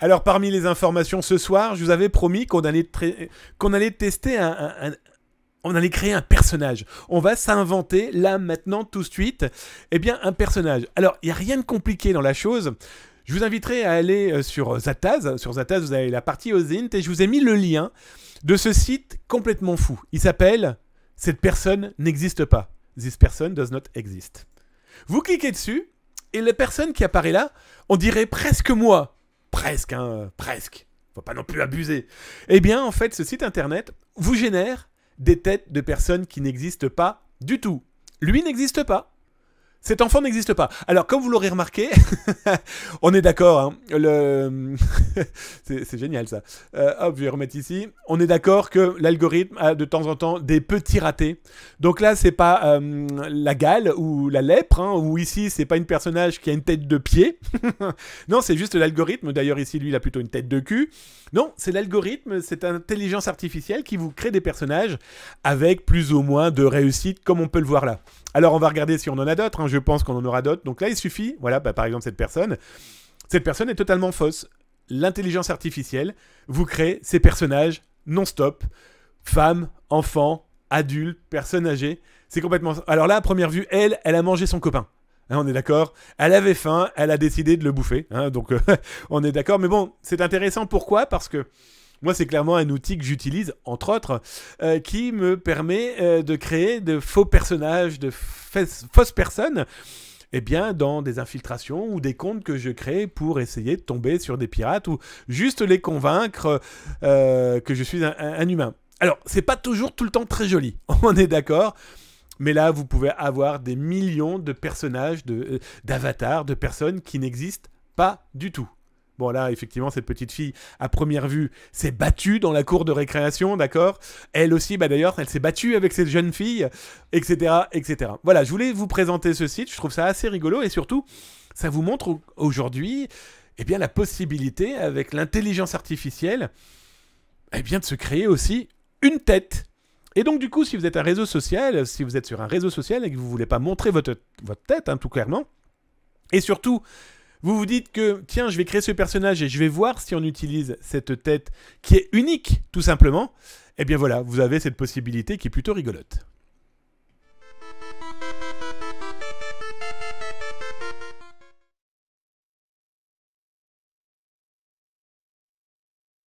Alors parmi les informations ce soir, je vous avais promis qu'on allait, tester un, on allait créer un personnage. On va s'inventer là maintenant tout de suite, eh bien un personnage. Alors il n'y a rien de compliqué dans la chose. Je vous inviterai à aller euh, sur Zataz. Sur Zataz, vous avez la partie Ozint et je vous ai mis le lien de ce site complètement fou. Il s'appelle Cette personne n'existe pas. This person does not exist. Vous cliquez dessus et la personne qui apparaît là, on dirait presque moi. Presque, hein, presque. Faut pas non plus abuser. Eh bien, en fait, ce site internet vous génère des têtes de personnes qui n'existent pas du tout. Lui n'existe pas. Cet enfant n'existe pas. Alors, comme vous l'aurez remarqué, on est d'accord, hein, le... c'est génial ça. Euh, hop, je vais remettre ici. On est d'accord que l'algorithme a de temps en temps des petits ratés. Donc là, c'est pas euh, la gale ou la lèpre, hein, ou ici, c'est pas une personnage qui a une tête de pied. non, c'est juste l'algorithme. D'ailleurs, ici, lui, il a plutôt une tête de cul. Non, c'est l'algorithme, cette intelligence artificielle qui vous crée des personnages avec plus ou moins de réussite, comme on peut le voir là. Alors, on va regarder si on en a d'autres. Hein je pense qu'on en aura d'autres. Donc là, il suffit, voilà, bah, par exemple, cette personne. Cette personne est totalement fausse. L'intelligence artificielle vous crée ces personnages non-stop. Femmes, enfants, adultes, personnes âgées. C'est complètement. Alors là, à première vue, elle, elle a mangé son copain. Hein, on est d'accord. Elle avait faim, elle a décidé de le bouffer. Hein, donc, on est d'accord. Mais bon, c'est intéressant. Pourquoi Parce que moi, c'est clairement un outil que j'utilise, entre autres, euh, qui me permet euh, de créer de faux personnages, de fausses personnes. Eh bien, dans des infiltrations ou des comptes que je crée pour essayer de tomber sur des pirates ou juste les convaincre euh, que je suis un, humain. Alors, c'est pas toujours tout le temps très joli, on est d'accord. Mais là, vous pouvez avoir des millions de personnages, d'avatars, de, de personnes qui n'existent pas du tout. Bon, là, effectivement, cette petite fille, à première vue, s'est battue dans la cour de récréation, d'accord Elle aussi, bah d'ailleurs, elle s'est battue avec cette jeune fille, etc., etc. Voilà, je voulais vous présenter ce site, je trouve ça assez rigolo, et surtout, ça vous montre aujourd'hui, eh bien, la possibilité, avec l'intelligence artificielle, eh bien, de se créer aussi une tête et donc, du coup, si vous êtes un réseau social, si vous êtes sur un réseau social et que vous ne voulez pas montrer votre, votre tête, hein, tout clairement, et surtout, vous vous dites que, tiens, je vais créer ce personnage et je vais voir si on utilise cette tête qui est unique, tout simplement. Et eh bien voilà, vous avez cette possibilité qui est plutôt rigolote.